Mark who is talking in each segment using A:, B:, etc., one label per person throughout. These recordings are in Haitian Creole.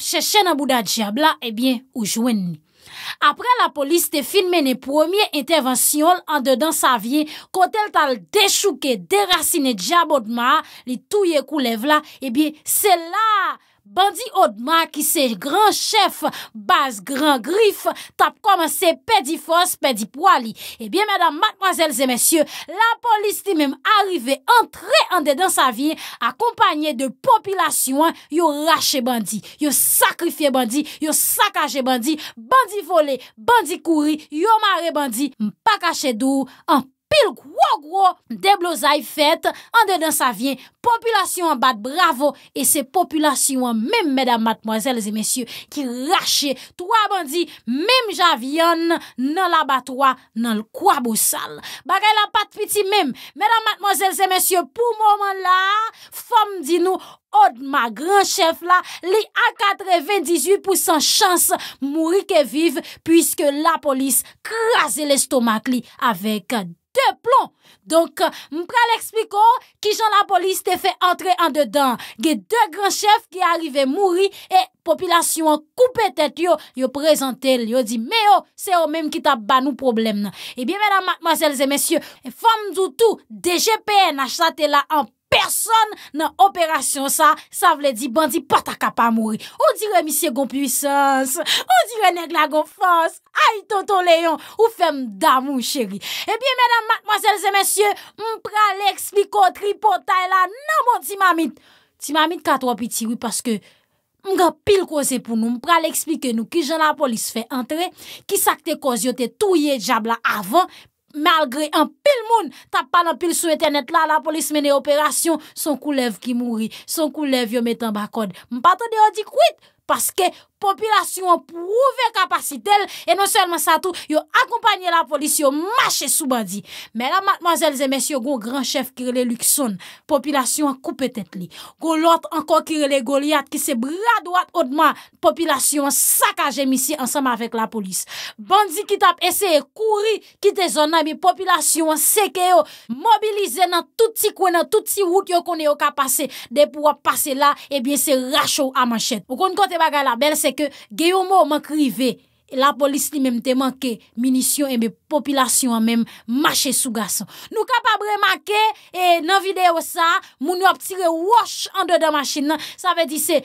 A: chè chè nan bouda djiab la, ebyen, eh oujwen. Apre la polis te fin men e promye intervensyon an dedan sa vie, kote l tal dechouke, derasine djiab od ma, li touye kou lev la, ebyen, eh se la... Bandi Odma ki se gran chef, bas gran grif, tap koman se pedi fos, pedi poali. Ebyen, eh madame, mademoiselles et messieurs, la polis ti mem arrive entre ande dans sa vie, akompagne de popilasyon yo rache bandi, yo sakrifye bandi, yo sakaje bandi, bandi vole, bandi kouri, yo mare bandi, mpa kache dou, an. l kwo kwo deb lo zay fèt, an dedan sa vyen, populasyon bat bravo, e se populasyon men, mèdam matmozèl zè mèsyon, ki rachè, twa bandi, men javyon, nan la batwa, nan l kwa bousal. Bagay la pat piti men, mèdam matmozèl zè mèsyon, pou mouman la, fòm di nou, od ma gran chèf la, li a katre 28% chans, mouri ke viv, pwiske la polis, krasè l estomak li, avek, Te plon. Donk euh, m pral ekspliko oh, ki jan la polis te fe antre an dedan. Ge de gran chef ki arive mouri e popilasyon koupe tet yo yo prezantel. Yo di me oh, yo se yo menm ki ta ban ou problem nan. Ebyen eh menan mademanselze mensyo. Fom zoutou DGPN achate la amp. Mason nan operasyon sa, sa vle di bandi pata kapa mouri. Ou dire misye gon pwisans, ou dire neg la gon fons, ay toto leyon, ou fem damou cheri. E eh biye menan, mademoiselles et messieurs, m pra le eksplikotri potay la nan mou timamit. Timamit kat wapitirou, paske m ga pil kose pou nou, m pra le eksplike nou ki jen la polis fe entre, ki sakte kose yo te touye jab la avon, Malgre an pil moun, ta pan an pil sou etenet la, la polis menen operasyon, son koulev ki mouri. Son koulev yo metan bakon. M patan de yon di kwit, paske Popilasyon pouve kapasitel E non selman sa tou Yo akompanye la polisyon Mache sou bandi Mè la matman zèl zèmèsyon Go gran chèf kirele Luxon Popilasyon koupe tèt li Go lot ankon kirele Goliath Ki se bradouat odman Popilasyon sakajem isi Ansem avèk la polisyon Bandi kitap ese Kouri kite zon nan mi Popilasyon seke yo Mobilize nan touti kwenan Touti wout yo konè yo kapase De pouwa pase la Ebyen eh se rachou amanchet Ou kon kote bagay la belse se ke geyo mou mankrive, la polis li menm te manke, minisyon e menm populasyon anmen, mache sou gasan. Nou kapabre manke, e nan videyo sa, mouni ap tire wash an de de machine nan, sa ve di se...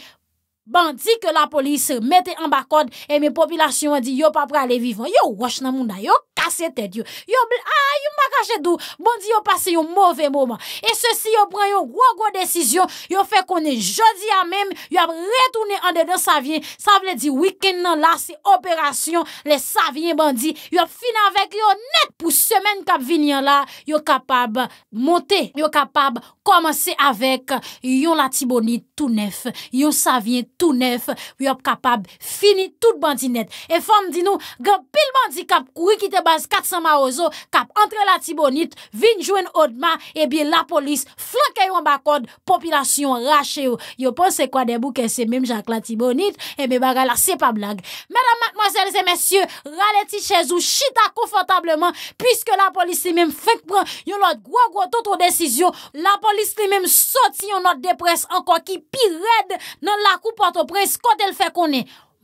A: Bandi ke la polis mette an bakod e eh mi popilasyon di yo pa pre ale vivan. Yo wash nan munda, yo kase ted yo. Yo blay, ah, yo makache dou. Bandi yo pase yo mouve mouman. E se si yo pran yo wogo desisyon, yo fe konen jodi an mem, yo ap retounen an dedan sa vyen. Sa vle di wikend nan la se operasyon, le sa vyen bandi, yo fin avèk yo net pou semen kap vinyan la, yo kapab montè, yo kapab komanse avèk yon latiboni tou nef, yo sa vyen tou nef, wyo ap kapab, fini tout banti net. E fon di nou, gen pil banti kap, kuri ki te baz 400 ma ozo, kap antre la tibonit, vin jwen odma, e bie la polis flanke yon bakod, popilasyon rache yo. Yo pon se kwa debu ke se menm jak la tibonit, e be bagala, se pa blag. Mèdam matmazèlse mèsyè, ralè ti chèzou, chita konfotableman, pwiske la polis se menm fèk pran, yon lot gwa gwa totro desisyon, la polis se menm soti yon lot depres, anko ki pi red nan la koupa Patopres, kote l fe konen,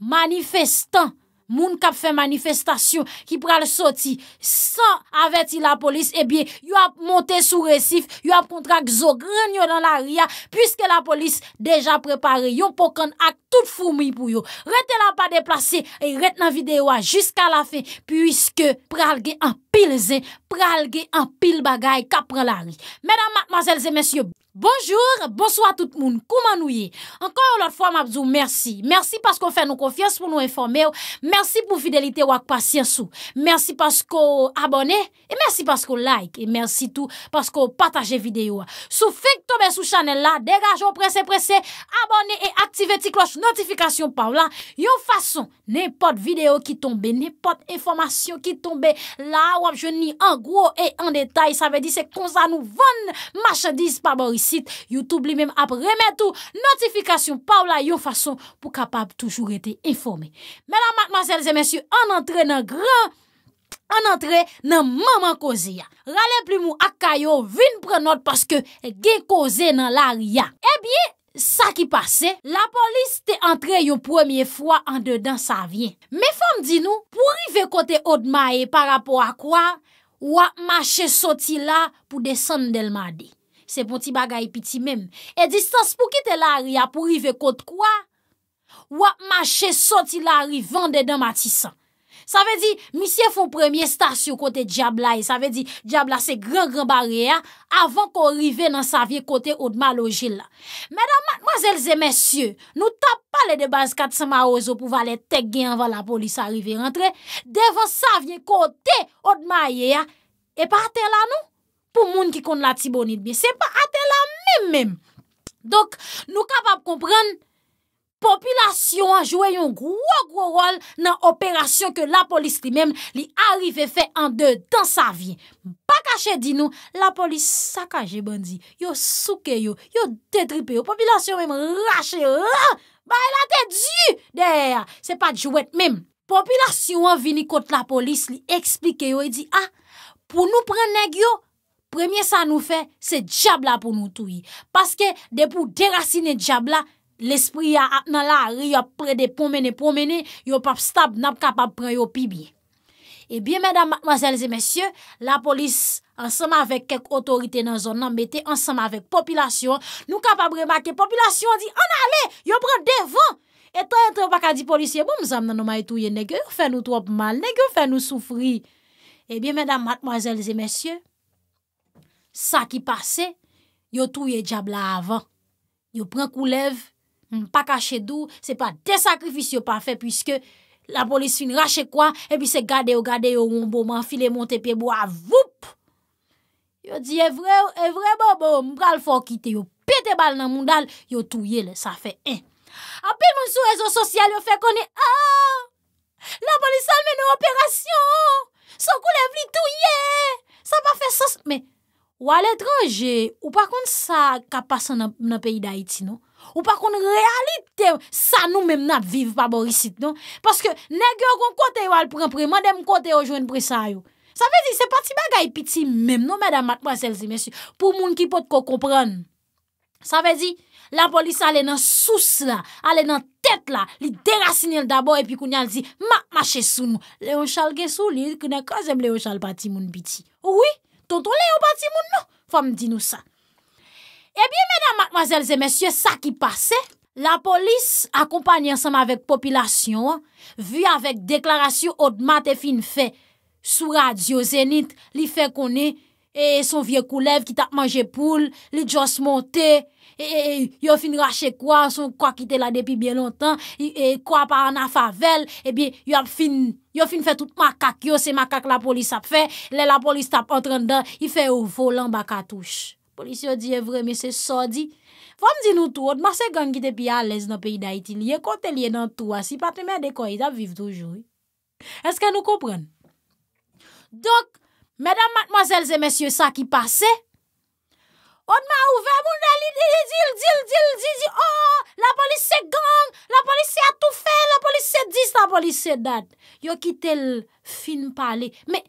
A: manifestan, moun kap fe manifestasyon, ki pral soti, san aveti la polis, e bie, yon ap monte sou resif, yon ap kontra gzo, gren yon dan la ria, pwiske la polis deja prepare, yon pokan ak tout foumi pou yon. Retela pa deplase, e ret nan videwa, jiska la fe, pwiske pral ge an pil ze, pral ge an pil bagay, kap pran la ria. Medan matmazelze, mensyo... Bonjour, bonsoir tout moun, kouman nou ye? Enkoy ou lot fwa mabzou, mersi. Mersi paskou fè nou konfians pou nou informè ou. Mersi pou fidelite wak pasyen sou. Mersi paskou abone, e mersi paskou like, e mersi tou paskou pataje videyo. Sou fik tobe sou chanel la, degaj ou prese prese, abone e aktive ti kloche notifikasyon pa ou la. Yo fason, ne pot videyo ki tombe, ne pot informasyon ki tombe la wap je ni an gwo e an detay, sa ve di se konza nou voun machadis pa Boris. Youtube li mem ap remet tou Notifikasyon pa ou la yon fason Pou kapap toujou rete informe Menan matmazelze mensyou An antre nan gran An antre nan maman koze ya Rale pli mou akkayo vin pre not Paske gen koze nan laryan E bie sa ki pase La polis te antre yon premier fwa An dedan sa vyen Me fom di nou Pou rive kote odma e parapo a kwa eh Ou a mache soti la Pou desen del madi Se pon ti bagay pi ti mem. E distans pou kite la ria pou rive kote kwa? Wap mache soti la rive vande den matisan. Sa ve di, misye foun premye stasyon kote Diabla e. Sa ve di, Diabla se gran gran bare ya. Avan kon rive nan sa vie kote odman loje la. Mèdam, mwazèlze, mèsyè, nou tap pale de baz kat sema ozo pou vale tek gen anvan la polis a rive rentre. Devan sa vie kote odman ye ya. E parte la nou? pou moun ki kon la tibonit bi. Se pa ate la mem mem. Dok nou kapap kompren, popilasyon a jwè yon gwo gwo rol nan operasyon ke la polis li mem li arive fe an de dan sa vyen. Ba kache di nou, la polis sa kaje bandi. Yo souke yo, yo detripe yo, popilasyon mem rache, ba el ate di, de, se pa jwèt mem. Popilasyon vini kont la polis, li eksplike yo, li e di, ah, pou nou pren neg yo, premye sa nou fe, se djab la pou nou touye. Paske, de pou derasine djab la, l'esprit ya ap nan la, ri ap pre de pou mene pou mene, yo pap stab, nap kapap pre yo pi bie. E eh bie, mèdam, mwazèlze, mèsyè, la polis, ansema avèk kek otorite nan zon nan bete, ansema avèk popilasyon, nou kapap remake, popilasyon di, an ale, yo pre devan. Etan yon trepaka di polisye, boum zan nan nou may touye, nek yo fè nou trop mal, nek yo fè nou soufri. E bie, mèdam, mwazèlze, mèsyè Sa ki pase, yo touye djab la avan. Yo pren kou lev, mwen pa kache dou, se pa de sakrifis yo pa fe, pwiske la polis fin rache kwa, epi se gade yo gade yo ronbo, manfile monte pe bo avoup. Yo di evre, evre bo, mbral fokite, yo pete bal nan moun dal, yo touye le, sa fe en. Ape mwen sou rezo sosyal, yo fe konen, ah! la polis almen nou operasyon, sou kou lev li touye, sa pa fe sos, men, Ou al etranje, ou pa kon sa kapasan nan peyi da iti, no? Ou pa kon realite, sa nou menm nan vive pa bor isit, no? Paske ne gyo kon kote yo al pren pre, man dem kote yo jwen pre sa yo. Sa vezi, se pati bagay piti menm, no, mèdam, akwa selzi, mèsi, pou moun ki pot ko kompran. Sa vezi, la polisa ale nan sous la, ale nan tèt la, li derasini el dabo, epi kou nyal di, ma, ma chesou nou, leon chal gesou li, kou ne kazem leon chal pati moun piti. Ou wii? Ton ton le yo bati moun nou, fòm di nou sa. Ebyen, eh mèdame, mwazèlze, mèsyè, sa ki pase, la polis akompanyen seman vek popilasyon, vy avèk deklarasyon od matè fin fè, sou radiozenit, li fè konè, e son vie koulev ki tap manje poule, li jos monte, e, e, e yo fin rache kwa, son kwa ki te la depi bien lontan, e kwa pa an a favel, e bi yo fin fe tout makak yo, se makak la polis ap fe, le la polis tap entran dan, i fe ou volan baka touche. Polis yo di evre, me se so di. Fom di nou tou, od mase gan ki te pi alez nan peyi da iti, liye kontelye nan tou asi, pati men dekoyi tap viv toujou. Eske nou koupren? Dok, Mèdam, matmozèl, zè mèsyè, sa ki pase. O, d'ma ouve, moun dali, di, di, di, di, di, di, di, o, oh, la polisè gang, la polisè atou fè, la polisè dis, la polisè dad. Yo kite l'film pale, mè.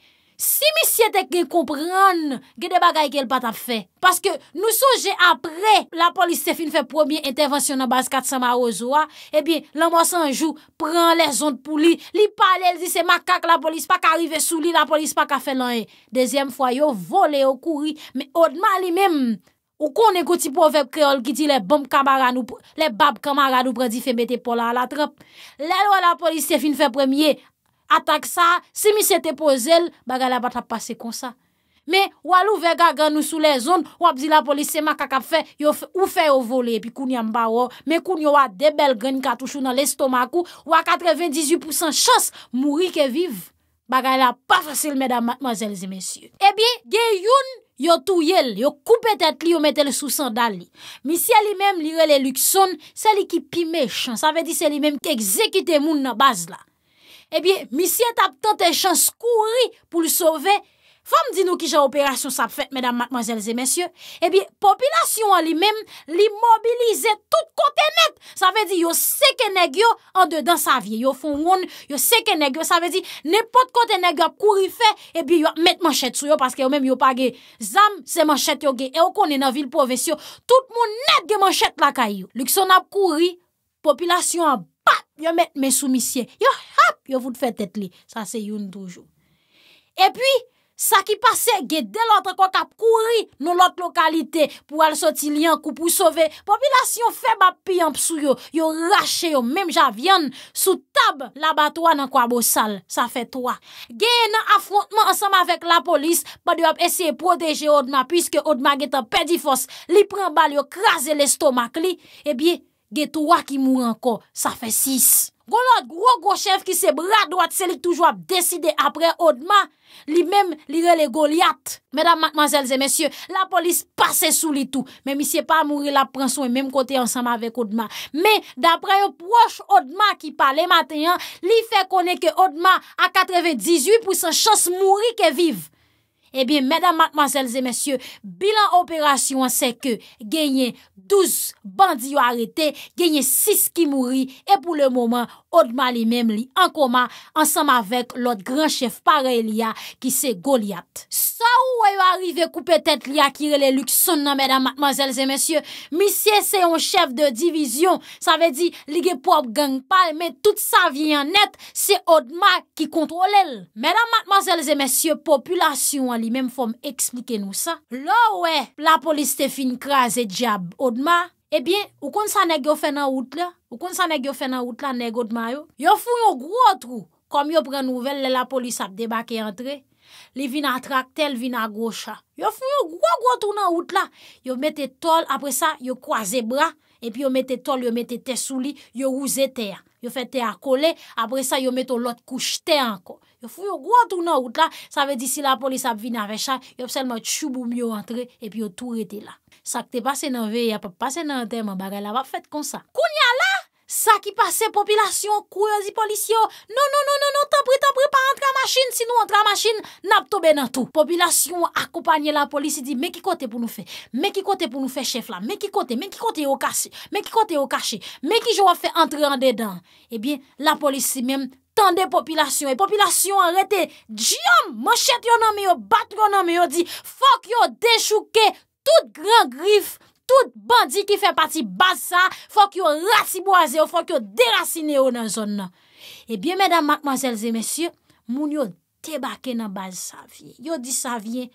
A: Kimisye teke kompran, gede bagay ke el pat ap fe. Paske nou soje apre, la polis se fin fe premier intervensyon anbaz 400 marozwa, ebi, lan monsan anjou, pran le zon pou li. Li pale, el di se makak la polis, pa ka rive sou li, la polis pa ka fe lan e. Dezyem fwa yo, vole yo kouri, me odman li mem, ou konen koti pou ove kreol ki ti le bab kamara nou pradi fe mete pola la trap. Lelo la polis se fin fe premier, Atak sa, se mi se te po zel, baga la bat ap pase kon sa. Me, walo vega gan ou sou le zon, wap di la polis sema kaka fe, yo ou fe yo vole, pi koun yam ba wo, me koun yo wap debel gren katou chou nan l'estomak ou, wap 98% chans mouri ke viv. Baga la pa fasil, meda mademoiselles et messieurs. Ebi, eh gen yon, yo tou yel, yo koupe tet li, yo metel sou san dal li. Mi si ali mem li rele luxon, se li ki pime chan, sa ve di se li mem ki ekzekite moun nan baz la. Ebi, eh misye tap tante chans kouri pou l souve. Fom di nou ki jan operasyon sap fet, medan matmanjelze mensyo. Ebi, popilasyon an li men, li mobilize tout kote net. Sa ve di, yo seke neg yo, an dedan sa vie. Yo fon woun, yo seke neg yo. Sa ve di, nepot kote neg yo ap kouri fe, ebi eh yo ap met manchet sou yo, paske yo men yo pa ge. Zam, se manchet yo ge. E okon e nan vil pove syo. Tout moun net ge manchet la kay yo. Lik son ap kouri, popilasyon an bat, yo met men sou misye. Yo, Yo vout fè tèt li. Sa se youn toujou. E pi, sa ki pase, ge delotre kon kap kouri nou lot lokalite pou al soti liyan kou pou sove. Popilasyon feb ap piyamp sou yo. Yo rache yo, mem ja vyen sou tab labatwa nan kwa bo sal. Sa fè toa. Ge enan afrontman ansam avèk la polis pa diwap esye proteje odma piske odma geta pedifos. Li pren bal yo krasè lestomak li e eh bi, ge toa ki mou anko. Sa fè sis. Golo, gro gochev ki se bradouat se li toujou ap deside apre Odma, li mem li rele goliat. Medan manzelze, mesye, la polis pase sou li tou, men mi se pa mouri la prensou en mem kote ansama vek Odma. Me, dapre yo proche Odma ki pale matenyan, li fe kone ke Odma a 98% chans mouri ke vive. Eh bin, mèdam, matman, zèlzè, mèsyè, bilan operasyon se ke genyen 12 bandi yo arete, genyen 6 ki mouri, e pou le mouman, Odma li mem li an koma ansam avek lot gran chef pare li a ki se Goliath. Sa ou wè yon arrive koupe tet li akire le luxon nan mèdam matmazèl zè mèsyè? Misye se yon chef de divizyon, sa vè di ligè pop gang pal, mè tout sa vien net, se odma ki kontrol el. Mèdam matmazèl zè mèsyè, populasyon an li mem fòm eksplike nou sa. La wè, la polis te fin kras e djab, odma. Ebyen, eh ou kon sa nek yo fe nan out la? Ou kon sa nek yo fe nan out la negotman yo? Yo foun yo gwo trou. Kom yo pren nouvel le la polis ap debake yon tre. Li vin a trak tel, vin a gwo chan. Yo foun yo gwo gwo trou nan out la. Yo mette tol, apre sa yo kwaze bra. Epi yo mette tol, yo mette tesou li, yo ouze teya. Yo fè teya kole, apre sa yo mette lot kouche teya anko. Yo foun yo gwo trou nan out la. Sa ve di si la polis ap vin a vechan, yo pselman chou boum yo antre epi yo tou rete la. Sak te pase nan ve, ya pe pase nan tem an baga la va fet kon sa. Koun ya la? Sak ki pase populasyon, kouryozi polisyon, non, non, non, non, non, topri, topri, pa entre an machin, si nou entre an machin, nap tobe nantou. Populasyon akoupanyen la polisy di, men ki kote pou nou fe, men ki kote pou nou fe chef la, men ki kote, men ki kote yo kache, men ki kote yo kache, men ki jo wa fe entre an dedan. E eh bi, la polisyon mèm tende populasyon, et populasyon an rete, jiyom mèm chet yo nan me yo, bat yo nan me yo, di, fok yo, déjouke. Tout grand grif, tout bandi ki fè pati baz sa, fòk yo rasi bo aze yo, fòk yo derasine yo nan zon nan. Ebyen, eh mèdam, ma kmazelze, mèsyen, moun yo tebake nan baz sa vye. Yo di sa vye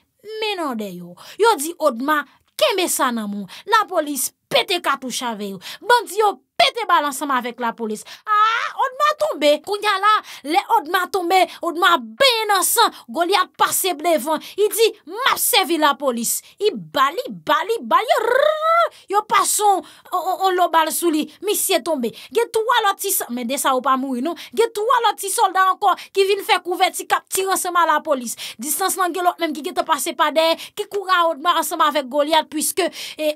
A: menande yo. Yo di odman, keme sa nan moun. Na polis, pati nan moun. pete katou chave yo. Bande yo pete bal ansama vek la polis. A, odman tombe. Kounya la, le odman tombe, odman ben ansan, Goliad paseblevan. I di, mapsevi la polis. I bali, bali, bali, yo pason, yo lo bal souli. Misye tombe. Ge twa loti solda, men de sa ou pa moui nou, ge twa loti solda ankon, ki vin fek ouve, ti kap tir ansama la polis. Distans nan gelot, menm ki ge te pase pa de, ki kura odman ansama vek Goliad, pwiske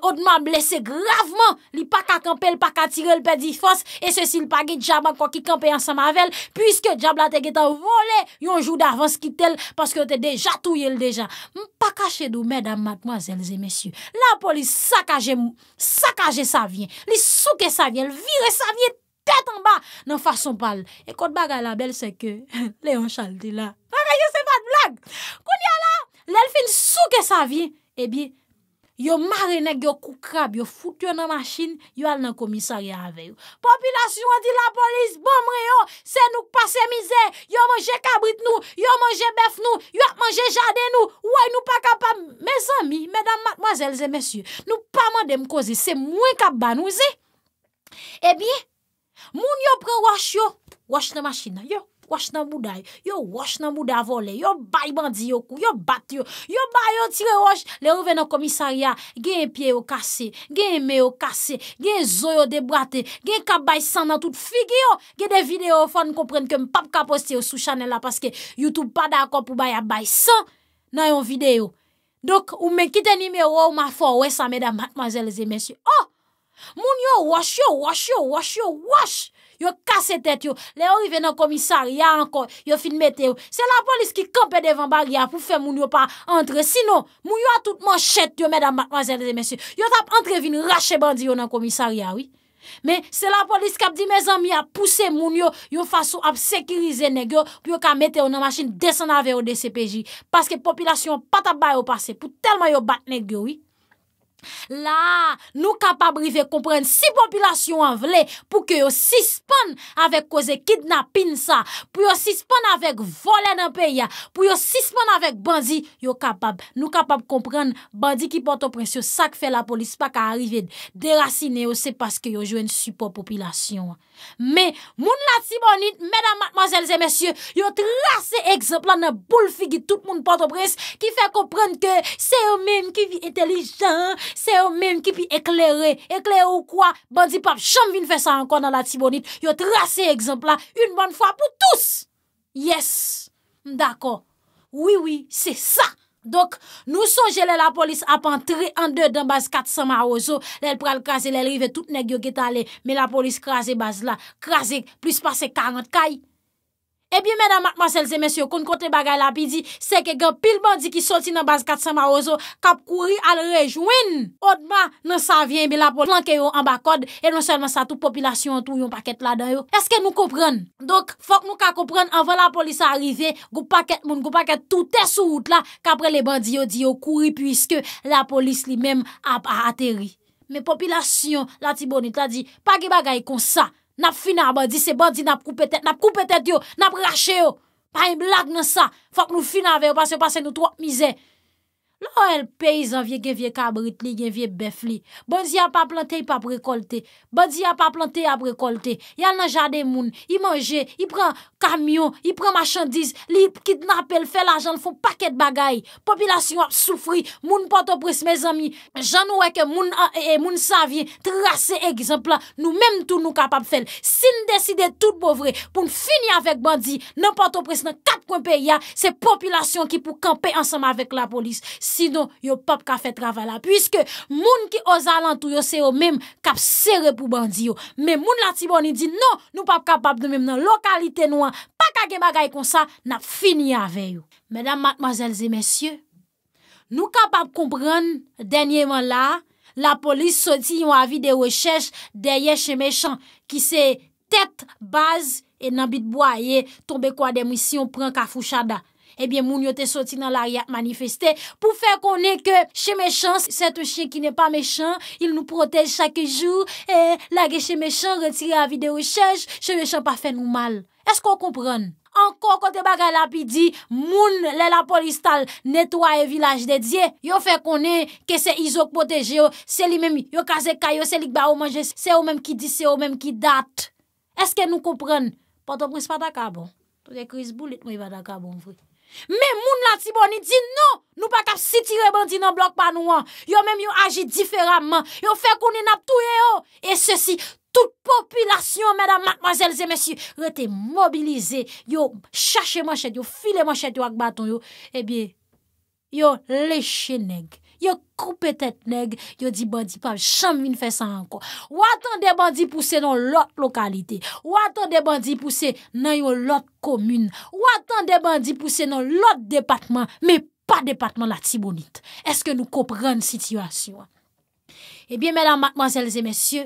A: odman blese gri, Braveman, li pa ka kampe, li pa ka tirel pe di fos, e se si li pa ge djaban kwa ki kampe an sa mavel, pwiske djabla te getan vole yon joud avans ki tel, paske te deja touye l dejan. M pa ka chedou, medam, matmoazelze, mesyu, la pou li sakaje mou, sakaje sa vyen, li souke sa vyen, li vire sa vyen tete an ba nan fason pal. E kote baga la bel se ke, le an chalde la. Paraye se pa dvlag. Kou li ala, lel fin souke sa vyen, e biye, Yo mare neg yo koukrab, yo foute yo nan masjin, yo al nan komisari aveyo. Popilasyon di la polis, bomre yo, se nouk pase mize, yo manje kabrit nou, yo manje bef nou, yo manje jade nou, woy nou pa kapam. Mezan mi, medan madmozelze, mesye, nou pa mandem koze, se mwen kap banouze. Ebi, eh moun yo pren wash yo, wash nan masjin yo. yo wash nan bouday, yo wash nan bouday avole yo bay bandi yo kou, yo bat yo yo bay yo tire wash le ouve nan komisariya, genye pie yo kase genye me yo kase, genye zoyo de brate, genye ka bay san nan tout figi yo, genye de videyo fwa n kompren ke m pap ka poste yo sou chanel la paske youtube pa da akop pou bay a bay san nan yon videyo dok ou men kite ni me ou ou ma fwa we sa medan matmazelze mensyo oh, moun yo wash yo, wash yo wash yo, wash yo Yo kase tet yo, le orive nan komisari ya ankon, yo fin mette yo. Se la polis ki kompe devan bar ya pou fe moun yo pa entre. Sinon, moun yo a tout man chet yo, mèdame, mwazèlèzè, mèsyè. Yo tap entre vin rache bandi yo nan komisari ya, wè. Mè, se la polis kap di mezan mi a pousse moun yo, yo faso ap sekirize negyo, pou yo ka mette yo nan machin desanave yo de CPJ. Paske popilasyon pata bayo pase pou telman yo bat negyo, wè. La, nou kapab rive kompren si populasyon an vle pou ke yo sispon avek koze kidnapin sa, pou yo sispon avek volen an peya, pou yo sispon avek bandi, yo kapab. Nou kapab kompren bandi ki pote oprensyon sak fe la polis pa ka rive derasine yo se paske yo jwen support populasyon an. Me, moun la tibonit, mèdam, matmazèlzè, mèsyè, yo trase ekzempla nan boule figi tout moun pantobres ki fè komprenn ke se yo mèm ki vi etelijan, se yo mèm ki pi eklerè, eklerè ou kwa, bandi pap, chanm vin fè sa ankon nan la tibonit, yo trase ekzempla, un ban fwa pou tous, yes, dako, oui, oui, se sa. Dok nou son jelè la polis apan tre an de dan bas 400 ma ozo, lèl pral kaze lèl rive tout neg yo get ale, men la polis kaze bas la, kaze plus pase 40 kaye. E bi mena mat maselze mensyo kon kont le bagay la pi di se ke gen pil bandi ki solti nan baz 400 ma ozo kap kouri al rejouen. O dma nan sa vyen be la polis flanke yo an bakod e nan sa nan sa tou populasyon tou yon paket la dayo. Eske nou kopren? Dok fok nou ka kopren anvan la polis a arrive, goupaket moun, goupaket toutes ou out la, kapre le bandi yo di yo kouri pwiske la polis li men ap a ateri. Me populasyon la tibonit la di pagi bagay kon sa. Nap fina a bandi, se bandi nap koupe tet yo, nap rache yo. Pa yon blag nan sa. Fak nou fina ave yo, pas yo pase nou 3 mize. Lò el pey zan vie gen vie kabrit li gen vie bef li... Bandi bon bon ap ap plante ap ap rekolte... Bandi ap ap plante ap ap rekolte... Yal nan jade moun... I manje... I pran kamyon... I pran machandiz... Li kidnap el fel ajan... Fou paket bagay... Popilasyon ap soufri... Moun patopres me zami... Jano weke moun savye... Trase egizanpla... Nou menm tou nou kapap fel... Sin deside tout bovre... Poun fini avek bandi... Nan patopres nan kap kwenpe ya... Se populasyon ki pou kampe ansama vek la polis... Sinon, yo pap ka fet rava la. Puiske, moun ki oza lantou yo se yo mem, kap se repou bandi yo. Men, moun la tibon ni di, non, nou pap kapap de mem nan lokalite nou an, pa kage magay kon sa, nap fini ave yo. Menam, matmazelze, mesye, nou kapap kompran denye man la, la polis soti yon avi de wechech, de yeche mechan, ki se tet, baz, e nan bit boye, tombe kwa demisyon pran ka fouchada. Ebyen moun yo te soti nan laryat manifestè pou fè konè ke chè mechans, sè tou chè ki nè pa mechans, il nou protej chakè jou, e lage chè mechans, retire avi de rechèj, chè mechans pa fè nou mal. Esk kon konprèn? Ankon kon te bagal api di, moun lè la polistal netwa e vilaj dedye, yo fè konè ke se izok poteje yo, se li mèmi yo kaze kajo, se lik ba ou manje, se ou mèm ki di, se ou mèm ki dat. Esk kon konprèn? Pato prins pa takabon. Tout e kriz boulit mou i va takabon Men moun la tibon ni di non. nou, nou pa kap siti rebanti nan blok pa nou an, yo menm yo aji diferanman, yo fekouni nap touye yo, e se si, tout oh. populasyon mèdam, mademoiselles et messieurs, rete mobilize, yo chache manchet, yo file manchet yo ak baton yo, e eh bi yo le cheneg. Yo koupè tèt neg, yo di bandi pav, chanm vin fè sa anko. Ou atan de bandi pousse nan lòt lokalite, ou atan de bandi pousse nan yon lòt komün, ou atan de bandi pousse nan lòt depatman, men pa depatman la tibonit. Eske nou koprenn sityasyon? Ebyen eh menan matman zèl zè mesyè,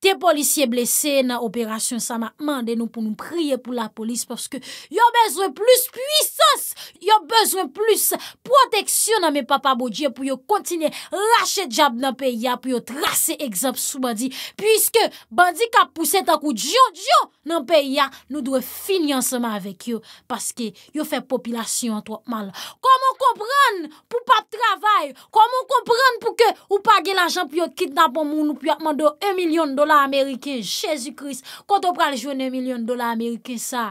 A: te polisye blese nan operasyon sa ma mande nou pou nou priye pou la polis paske yo bezwe plus puissos, yo bezwe plus proteksyon nan men papa Boudjie pou yo kontine lache djab nan peya pou yo trase egzab sou bandi, pwiske bandi ka pwese takou djio djio nan peya nou dwe fini ansama avek yo paske yo fe populasyon an to mal, komon kompran pou pap travay, komon kompran pou ke ou page lajan pou yo kit nan pomoun ou pou yo mando 1 milyon dola Amerike, jesu kris Konto pral jwene milyon dola Amerike sa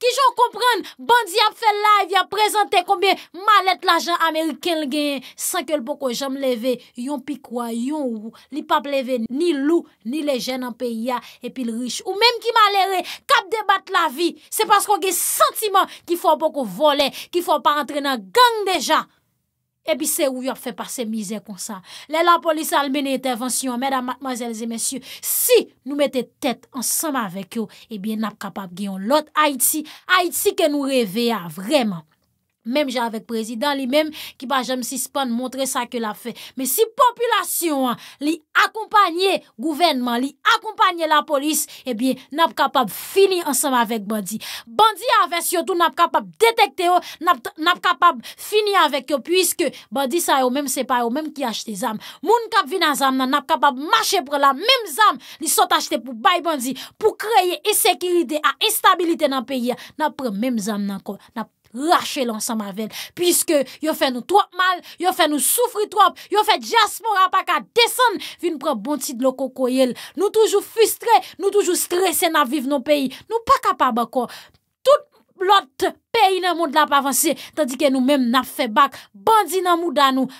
A: Ki joun kompren Bandi ap fe live, ap prezante Koumbe malet la jen Amerike San ke l poko jom leve Yon pi kwa, yon ou Li pap leve ni lou, ni le jen an pe ya Epi l riche, ou menm ki malere Kap debat la vi Se pasko gen sentiman ki fwa poko vole Ki fwa pa rentre nan gang de jan epi se ou yop fe pa se mize kon sa. Lè la polis almeni intervensyon, mèdam, mwazèlze, mèsyou, si nou mette tèt ansanm avèk yo, epi eh nap kapap geyon lot Haiti, Haiti ke nou revè ya, ah, vreman. Mèm jè avèk prezidant li mèm ki ba jèm si span montre sa ke la fè. Mèm si populasyon li akompanyè gouvenman, li akompanyè la polis, e eh bie nap kapab fini ansam avèk bandi. Bandi avèk si yo tou nap kapab detekte yo, nap kapab fini avèk yo, pwiske bandi sa yo mèm sepa yo, mèm ki achete zam. Moun kap vina zam nan, nap kapab mache pre la mèm zam, li sot achete pou bay bandi, pou kreye esekirite, a estabilite nan peyi ya, nap pre mèm zam nan kon, nap. rache lansan ma ven, piske yo fe nou trop mal, yo fe nou soufri trop, yo fe diaspora pa ka desen, vi nou pre bon ti dlo koko yel, nou toujou frustre, nou toujou stresse na viv nou peyi, nou pa ka pa bako, tout lot peyi nan moun la pa avanse, tadike nou mem na fe bak, bandi nan mou dan nou,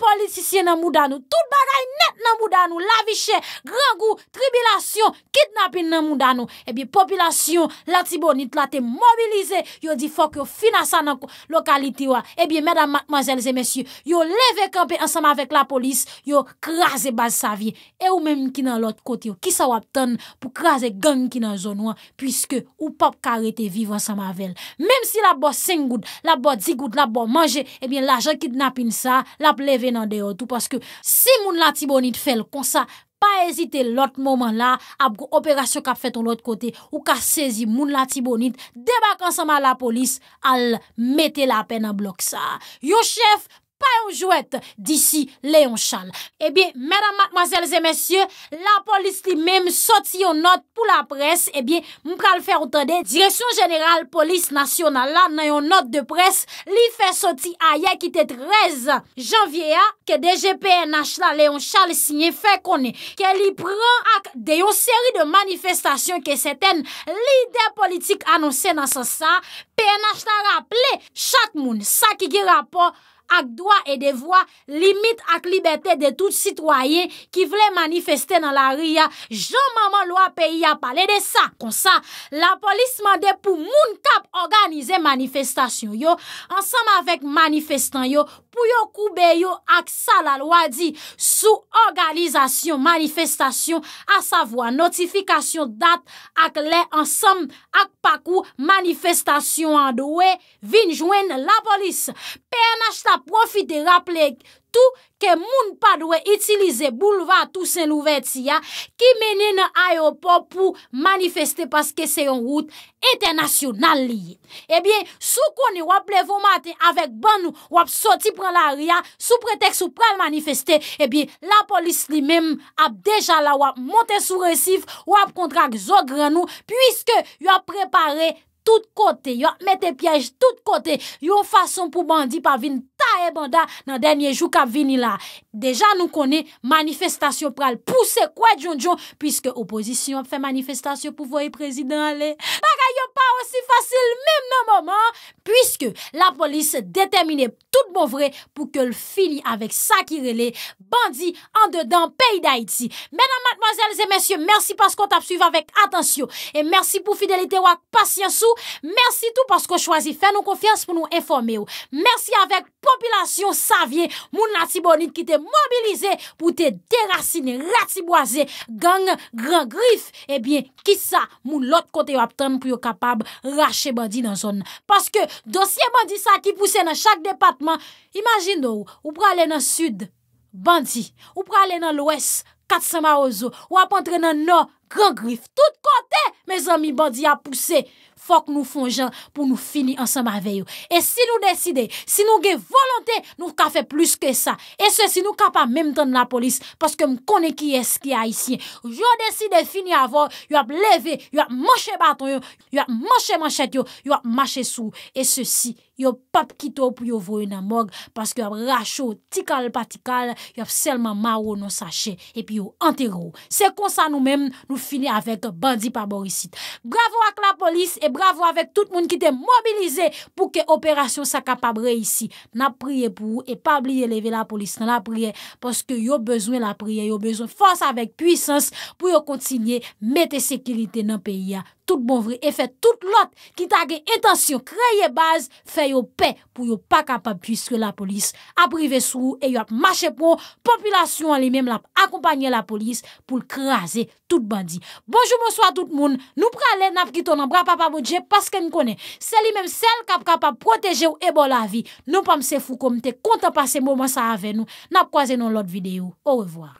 A: politisyen nan mou dan nou, tout bagay net nan mou dan nou, laviche, grangou, tribilasyon, kidnapin nan mou dan nou. Ebi, eh popilasyon, la tibou nit la te mobilize, yo di fok yo finasa nan lokalite wa. Ebi, eh medan mademazelze, mesyu, yo leve kampi ansama vek la polis, yo kraze bas sa vi. E ou menm ki nan lot koti yo, ki sa wap ton pou kraze gang ki nan zonwa, pwiske ou pap karete viv ansama vel. Mem si la bo sengoud, la bo zigoud, la bo manje, ebi, la jen kidnapin sa, la pleve nan deyot ou paske si moun la tibonit fel konsa, pa ezite lot moman la ap go operasyon kap fet ton lot kote ou ka sezi moun la tibonit, debak ansama la polis al mette la pen nan blok sa. Yo chef, pa yon jwet disi leyon chan. Ebyen, eh mèdam matmazèl zè mèsyè, la polis li mèm soti yon not pou la pres, ebyen, mwen pral fè otade, Direksyon General Polis Nasyonal la, nan yon not de pres, li fè soti a ye ki tè trez, janvye ya, ke deje PNH la leyon chan le sinye fè konè, ke li pran ak deyon seri de manifestasyon ke seten lider politik anonsè nan sa sa, PNH la rap lè, chak moun sa ki gè rapò, ak doa e devwa, limit ak libertè de tout sitwayen ki vle manifeste nan la ria, jan maman loa peyi ap pale de sa, kon sa, la polis mande pou moun kap organize manifestasyon yo, ansam avèk manifestan yo, pou yo koube yo ak sa la loa di, sou organizasyon manifestasyon, a sa vwa notifikasyon dat ak le ansam ak pakou manifestasyon an do we, vin jwen la polis, pey an achta, profite raple tou ke moun pa dwe itilize bouleva tou sen nou vet si ya ki mene nan ayopop pou manifeste paske se yon route internasyonal liye. Ebyen, eh sou koni wap levomate avek ban nou wap soti pran l'aria sou preteks ou pran manifeste ebyen, la polis li mem ap deja la wap monte sou resif wap kontrak zogran nou pwiske yon prepare tout kote, yon mette pyej tout kote yon fason pou bandi pa vin pou ta e banda nan denye jou kap vini la. Deja nou kone manifestasyon pral pouse kwa djon djon pwiske oposisyon fè manifestasyon pou voye prezident le. Bak a yo pa osi fasyl, mèm nan mouman pwiske la polis determine tout bon vre pou ke l fini avèk sa ki rele bandi an dedan peyi da iti. Mènan matmazèl zè mèsyon, mèrsi pwaz kon tap suiv avèk, atensyon. Mèrsi pou fidelite wak, pasyansou. Mèrsi tou pwaz kon chwazi, fè nou konfians pou nou informe ou. Mèrsi avèk Kompilasyon savye, moun natibonit ki te mobilize pou te derasine, ratiboaze, gang gran grif. Ebyen, eh kisa moun lot kote yo aptan pou yo kapab rache bandi nan zon. Paske dosye bandi sa ki puse nan chak departman, imajin nou, ou prale nan sud, bandi, ou prale nan lwes, katsama ozo, ou ap entre nan nor, gran grif, tout kote, me zami bandi a puse, fok nou fon jan pou nou fini ansan ma veyo. E si nou deside, si nou gen volante, nou ka fe plus ke sa. E se si nou ka pa mem tan la polis, paske m kone ki eske a isye. Yo deside fini avon, yo ap leve, yo ap manche baton, yo ap manche manchet yo, yo ap manche sou. E se si, yo pap kito pou yo voye nan mog, paske yo ap rachou, tikal patikal, yo ap selman mawo nou sache, epi yo anterou. Se konsa nou men, nou fini avèk bandi paborisit. Bravo ak la polis, e bravo avèk tout moun ki te mobilize pou ke operasyon sa kapabre isi. Na priye pou, e pa bli ye leve la polis, na priye, poske yo bezwen la priye, yo bezwen fòs avèk pwisans pou yo kontinye mette sekilite nan peyi ya. tout bonvri efè tout lot ki tagè etansyon kreye baz fè yo pe pou yo pa kapab pwiske la polis aprive sou e yo ap mache pou popilasyon li menm la akompanyen la polis pou l krasè tout bandi. Bonjou monswa tout moun nou pralè nap giton an bra pa pa bo dje pasken kone. Sè li menm sel kap kapab proteje ou ebo la vi. Nou pam se fou kom te konta pase mouman sa ave nou. Nap kwazenon lot videyo. Ou revoar.